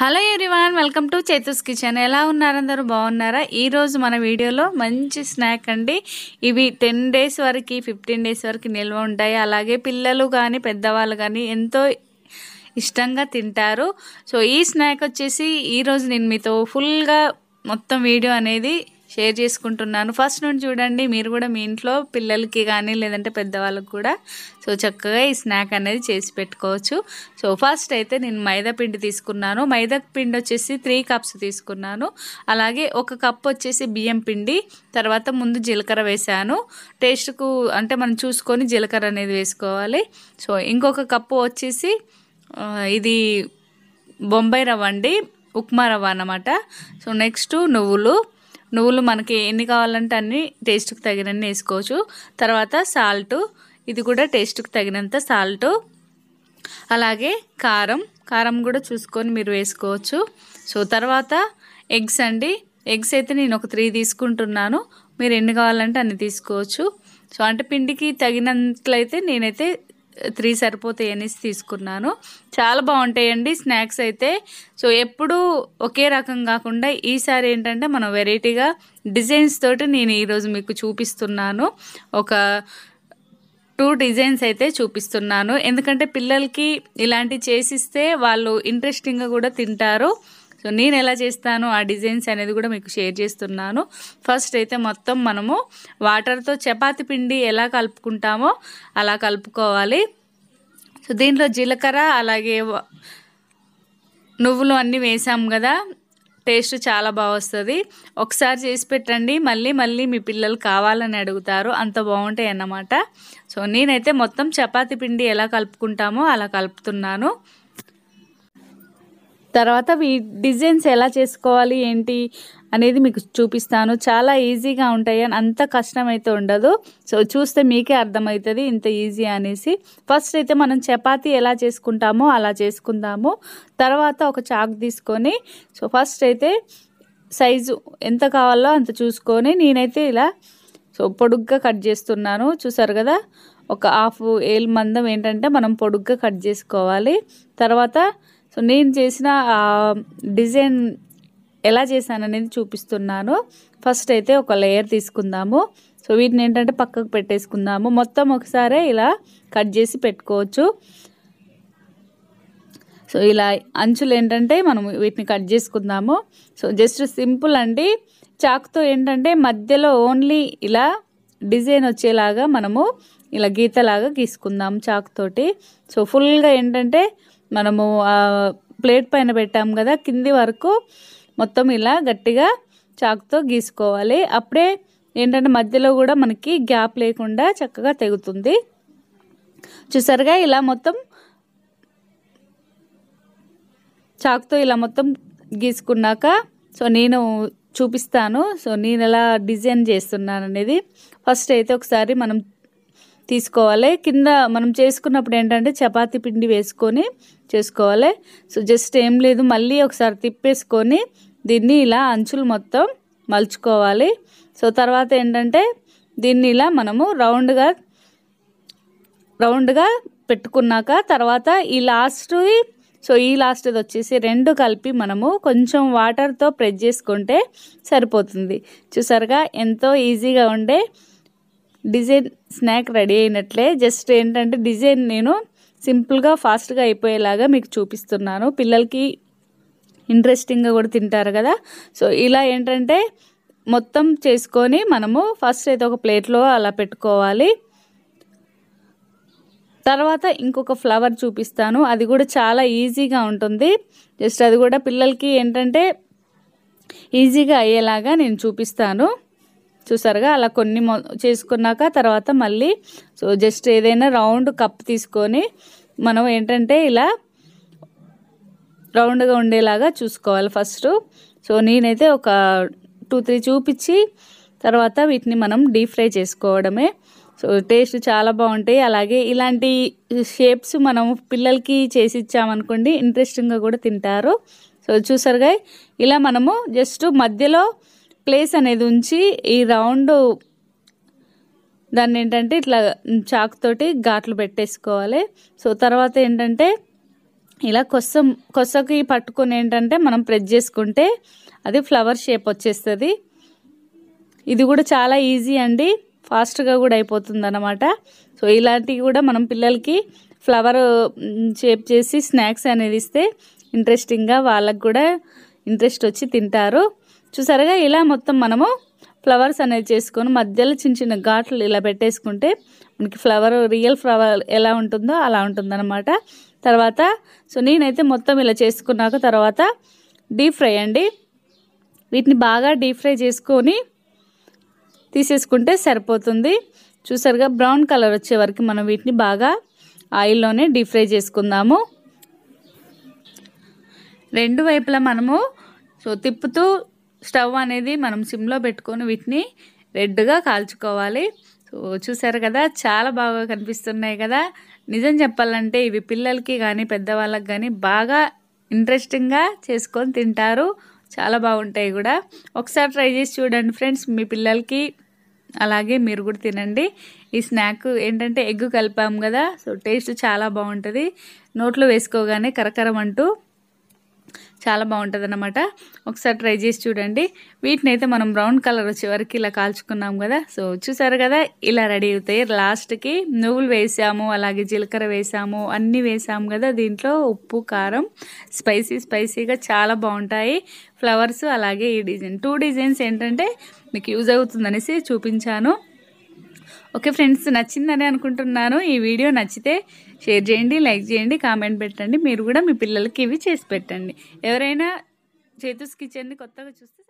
hello everyone welcome to Chethu's kitchen ఎలా ఉన్నారందరూ బాగున్నారా ఈరోజు మన వీడియోలో మంచి స్నాక్ అండి ఇవి టెన్ డేస్ వరకు ఫిఫ్టీన్ డేస్ వరకు నిల్వ ఉంటాయి అలాగే పిల్లలు కానీ పెద్దవాళ్ళు కానీ ఎంతో ఇష్టంగా తింటారు సో ఈ స్నాక్ వచ్చేసి ఈరోజు నేను మీతో ఫుల్గా మొత్తం వీడియో అనేది షేర్ చేసుకుంటున్నాను ఫస్ట్ నుండి చూడండి మీరు కూడా మీ ఇంట్లో పిల్లలకి కానీ లేదంటే పెద్దవాళ్ళకి కూడా సో చక్కగా ఈ స్నాక్ అనేది చేసి పెట్టుకోవచ్చు సో ఫస్ట్ అయితే నేను మైదా పిండి తీసుకున్నాను మైదా పిండి వచ్చేసి త్రీ కప్స్ తీసుకున్నాను అలాగే ఒక కప్ వచ్చేసి బియ్యం పిండి తర్వాత ముందు జీలకర్ర వేసాను టేస్ట్కు అంటే మనం చూసుకొని జీలకర్ర అనేది వేసుకోవాలి సో ఇంకొక కప్పు వచ్చేసి ఇది బొంబాయి రవ్వ అండి ఉప్మా రవ్వ అన్నమాట సో నెక్స్ట్ నువ్వులు నువ్వులు మనకి ఎన్ని కావాలంటే అన్ని టేస్ట్కి తగినన్ని వేసుకోవచ్చు తర్వాత సాల్ట్ ఇది కూడా టేస్ట్కి తగినంత సాల్ట్ అలాగే కారం కారం కూడా చూసుకొని మీరు వేసుకోవచ్చు సో తర్వాత ఎగ్స్ అండి ఎగ్స్ అయితే నేను ఒక త్రీ తీసుకుంటున్నాను మీరు ఎన్ని కావాలంటే అన్ని తీసుకోవచ్చు సో అంటే పిండికి తగినట్లయితే నేనైతే త్రీ సరిపోతాయి అనేసి తీసుకున్నాను చాలా బాగుంటాయండి స్నాక్స్ అయితే సో ఎప్పుడూ ఒకే రకం కాకుండా ఈసారి ఏంటంటే మనం వెరైటీగా డిజైన్స్ తోటి నేను ఈరోజు మీకు చూపిస్తున్నాను ఒక టూ డిజైన్స్ అయితే చూపిస్తున్నాను ఎందుకంటే పిల్లలకి ఇలాంటి చేసిస్తే వాళ్ళు ఇంట్రెస్టింగ్గా కూడా తింటారు సో నేను ఎలా చేస్తాను ఆ డిజైన్స్ అనేది కూడా మీకు షేర్ చేస్తున్నాను ఫస్ట్ అయితే మొత్తం మనము వాటర్తో చపాతి పిండి ఎలా కలుపుకుంటామో అలా కలుపుకోవాలి సో దీంట్లో జీలకర్ర అలాగే నువ్వులు అన్నీ వేసాం కదా టేస్ట్ చాలా బాగా వస్తుంది ఒకసారి చేసి పెట్టండి మళ్ళీ మళ్ళీ మీ పిల్లలు కావాలని అడుగుతారు అంత బాగుంటాయి అన్నమాట సో నేనైతే మొత్తం చపాతి పిండి ఎలా కలుపుకుంటామో అలా కలుపుతున్నాను తర్వాత మీ డిజైన్స్ ఎలా చేసుకోవాలి ఏంటి అనేది మీకు చూపిస్తాను చాలా ఈజీగా ఉంటాయి అని అంత కష్టమైతే ఉండదు సో చూస్తే మీకే అర్థమవుతుంది ఇంత ఈజీ అనేసి ఫస్ట్ అయితే మనం చపాతీ ఎలా చేసుకుంటామో అలా చేసుకుందాము తర్వాత ఒక చాక్ తీసుకొని సో ఫస్ట్ అయితే సైజు ఎంత కావాలో అంత చూసుకొని నేనైతే ఇలా సో పొడుగ్గా కట్ చేస్తున్నాను చూసారు కదా ఒక హాఫ్ ఏళ్ళ మందం ఏంటంటే మనం పొడుగ్గా కట్ చేసుకోవాలి తర్వాత సో నేను చేసిన డిజైన్ ఎలా చేశాను అనేది చూపిస్తున్నాను ఫస్ట్ అయితే ఒక లేయర్ తీసుకుందాము సో వీటిని ఏంటంటే పక్కకు పెట్టేసుకుందాము మొత్తం ఒకసారి ఇలా కట్ చేసి పెట్టుకోవచ్చు సో ఇలా అంచులు ఏంటంటే మనం వీటిని కట్ చేసుకుందాము సో జస్ట్ సింపుల్ అండి చాకుతో ఏంటంటే మధ్యలో ఓన్లీ ఇలా డిజైన్ వచ్చేలాగా మనము ఇలా గీతలాగా గీసుకుందాము చాకుతోటి సో ఫుల్గా ఏంటంటే మనము ప్లేట్ పైన పెట్టాము కదా కింది వరకు మొత్తం ఇలా గట్టిగా చాకుతో గీసుకోవాలి అప్పుడే ఏంటంటే మధ్యలో కూడా మనకి గ్యాప్ లేకుండా చక్కగా తెగుతుంది చూసారుగా ఇలా మొత్తం చాకుతో ఇలా మొత్తం గీసుకున్నాక సో నేను చూపిస్తాను సో నేను ఎలా డిజైన్ చేస్తున్నాను అనేది ఫస్ట్ అయితే ఒకసారి మనం తీసుకోవాలి కింద మనం చేసుకున్నప్పుడు ఏంటంటే చపాతీ పిండి వేసుకొని చేసుకోవాలి సో జస్ట్ ఏం లేదు మళ్ళీ ఒకసారి తిప్పేసుకొని దీన్ని ఇలా అంచులు మొత్తం మలుచుకోవాలి సో తర్వాత ఏంటంటే దీన్ని ఇలా మనము రౌండ్గా రౌండ్గా పెట్టుకున్నాక తర్వాత ఈ లాస్ట్ సో ఈ లాస్ట్ది వచ్చేసి రెండు కలిపి మనము కొంచెం వాటర్తో ప్రెస్ చేసుకుంటే సరిపోతుంది చూసారుగా ఎంతో ఈజీగా ఉండే డిజైన్ స్నాక్ రెడీ అయినట్లే జస్ట్ ఏంటంటే డిజైన్ నేను సింపుల్గా ఫాస్ట్గా అయిపోయేలాగా మీకు చూపిస్తున్నాను పిల్లలకి ఇంట్రెస్టింగ్గా కూడా తింటారు కదా సో ఇలా ఏంటంటే మొత్తం చేసుకొని మనము ఫస్ట్ అయితే ఒక ప్లేట్లో అలా పెట్టుకోవాలి తర్వాత ఇంకొక ఫ్లవర్ చూపిస్తాను అది కూడా చాలా ఈజీగా ఉంటుంది జస్ట్ అది కూడా పిల్లలకి ఏంటంటే ఈజీగా అయ్యేలాగా నేను చూపిస్తాను చూసారుగా అలా కొన్ని చేసుకున్నాక తర్వాత మళ్ళీ సో జస్ట్ ఏదైనా రౌండ్ కప్ తీసుకొని మనం ఏంటంటే ఇలా రౌండ్గా ఉండేలాగా చూసుకోవాలి ఫస్ట్ సో నేనైతే ఒక టూ త్రీ చూపించి తర్వాత వీటిని మనం డీప్ ఫ్రై చేసుకోవడమే సో టేస్ట్ చాలా బాగుంటాయి అలాగే ఇలాంటి షేప్స్ మనం పిల్లలకి చేసి ఇచ్చామనుకోండి ఇంట్రెస్టింగ్గా కూడా తింటారు సో చూసారుగా ఇలా మనము జస్ట్ మధ్యలో ప్లేస్ అనేది ఉంచి ఈ రౌండ్ దాన్ని ఏంటంటే ఇట్లా చాకుతోటి ఘాట్లు పెట్టేసుకోవాలి సో తర్వాత ఏంటంటే ఇలా కొస్స కొస్సకి పట్టుకొని ఏంటంటే మనం ప్రెస్ చేసుకుంటే అది ఫ్లవర్ షేప్ వచ్చేస్తుంది ఇది కూడా చాలా ఈజీ అండి ఫాస్ట్గా కూడా అయిపోతుంది అన్నమాట సో ఇలాంటివి కూడా మనం పిల్లలకి ఫ్లవర్ షేప్ చేసి స్నాక్స్ అనేది ఇస్తే ఇంట్రెస్టింగ్గా వాళ్ళకు కూడా ఇంట్రెస్ట్ వచ్చి తింటారు చూసారుగా ఇలా మొత్తం మనము ఫ్లవర్స్ అనేది చేసుకొని మధ్యలో చిన్న చిన్న ఘాట్లు ఇలా పెట్టేసుకుంటే మనకి ఫ్లవర్ రియల్ ఫ్లవర్ ఎలా ఉంటుందో అలా ఉంటుందన్నమాట తర్వాత సో నేనైతే మొత్తం ఇలా చేసుకున్నాక తర్వాత డీప్ ఫ్రై అండి వీటిని బాగా డీప్ ఫ్రై చేసుకొని తీసేసుకుంటే సరిపోతుంది చూసారుగా బ్రౌన్ కలర్ వచ్చే వరకు మనం వీటిని బాగా ఆయిల్లోనే డీప్ ఫ్రై చేసుకుందాము రెండు వైపులా మనము సో తిప్పుతూ స్టవ్ అనేది మనం సిమ్లో పెట్టుకొని వీటిని రెడ్గా కాల్చుకోవాలి సో చూసారు కదా చాలా బాగా కనిపిస్తున్నాయి కదా నిజం చెప్పాలంటే ఇవి పిల్లలకి కానీ పెద్దవాళ్ళకి కానీ బాగా ఇంట్రెస్టింగ్గా చేసుకొని తింటారు చాలా బాగుంటాయి కూడా ఒకసారి ట్రై చేసి చూడండి ఫ్రెండ్స్ మీ పిల్లలకి అలాగే మీరు కూడా తినండి ఈ స్నాక్ ఏంటంటే ఎగ్ కలిపాము కదా సో టేస్ట్ చాలా బాగుంటుంది నోట్లో వేసుకోగానే కరకరం అంటూ చాలా బాగుంటుంది అనమాట ఒకసారి ట్రై చేసి చూడండి వీటిని అయితే మనం బ్రౌన్ కలర్ వచ్చే వరకు ఇలా కాల్చుకున్నాం కదా సో చూసారు కదా ఇలా రెడీ అవుతాయి లాస్ట్కి నువ్వులు వేసాము అలాగే జీలకర్ర వేసాము అన్నీ వేసాము కదా దీంట్లో ఉప్పు కారం స్పైసీ స్పైసీగా చాలా బాగుంటాయి ఫ్లవర్స్ అలాగే ఈ డిజైన్ టూ డిజైన్స్ ఏంటంటే మీకు యూజ్ అవుతుందనేసి చూపించాను ఓకే ఫ్రెండ్స్ నచ్చిందని అనుకుంటున్నాను ఈ వీడియో నచ్చితే షేర్ చేయండి లైక్ చేయండి కామెంట్ పెట్టండి మీరు కూడా మీ పిల్లలకి ఇవి చేసి పెట్టండి ఎవరైనా చేతుస్ కిచెన్ని కొత్తగా చూస్తే